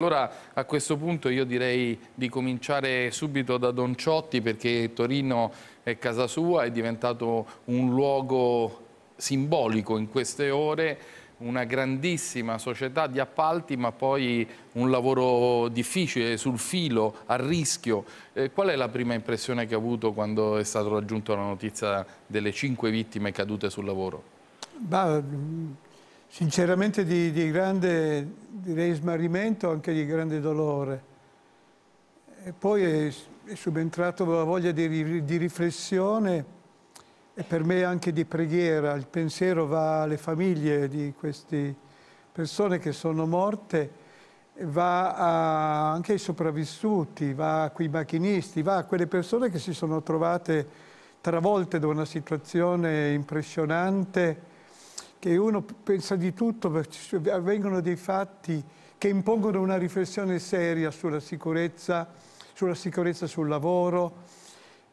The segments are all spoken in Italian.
Allora a questo punto io direi di cominciare subito da Don Ciotti perché Torino è casa sua, è diventato un luogo simbolico in queste ore, una grandissima società di appalti ma poi un lavoro difficile, sul filo, a rischio. Eh, qual è la prima impressione che ha avuto quando è stata raggiunta la notizia delle cinque vittime cadute sul lavoro? Bah, Sinceramente di, di grande direi smarrimento, anche di grande dolore. E poi è, è subentrato la voglia di, di riflessione e per me anche di preghiera. Il pensiero va alle famiglie di queste persone che sono morte va anche ai sopravvissuti, va a quei macchinisti, va a quelle persone che si sono trovate travolte da una situazione impressionante che uno pensa di tutto, avvengono dei fatti che impongono una riflessione seria sulla sicurezza, sulla sicurezza sul lavoro,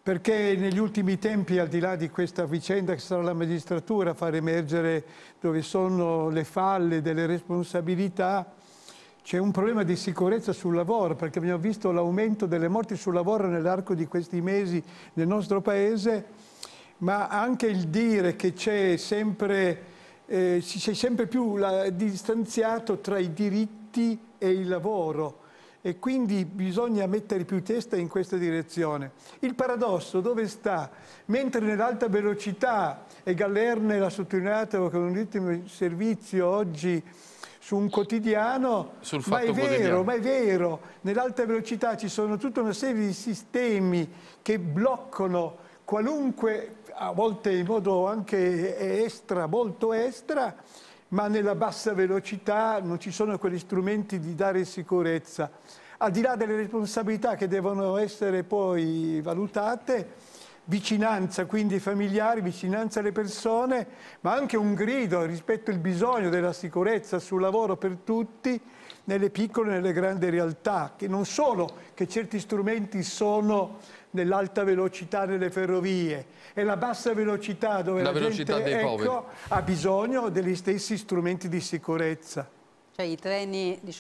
perché negli ultimi tempi, al di là di questa vicenda che sarà la magistratura a far emergere dove sono le falle delle responsabilità, c'è un problema di sicurezza sul lavoro, perché abbiamo visto l'aumento delle morti sul lavoro nell'arco di questi mesi nel nostro Paese, ma anche il dire che c'è sempre eh, si è sempre più la, distanziato tra i diritti e il lavoro e quindi bisogna mettere più testa in questa direzione. Il paradosso dove sta? Mentre nell'alta velocità, e Gallerne l'ha sottolineato con un ultimo servizio oggi su un quotidiano, ma è quotidiano. vero, ma è vero, nell'alta velocità ci sono tutta una serie di sistemi che bloccano qualunque, a volte in modo anche extra, molto extra, ma nella bassa velocità non ci sono quegli strumenti di dare sicurezza. Al di là delle responsabilità che devono essere poi valutate, vicinanza quindi ai familiari, vicinanza alle persone, ma anche un grido rispetto al bisogno della sicurezza sul lavoro per tutti nelle piccole e nelle grandi realtà, che non solo che certi strumenti sono nell'alta velocità nelle ferrovie e la bassa velocità dove la, la velocità gente ecco, ha bisogno degli stessi strumenti di sicurezza. Cioè i treni diciamo...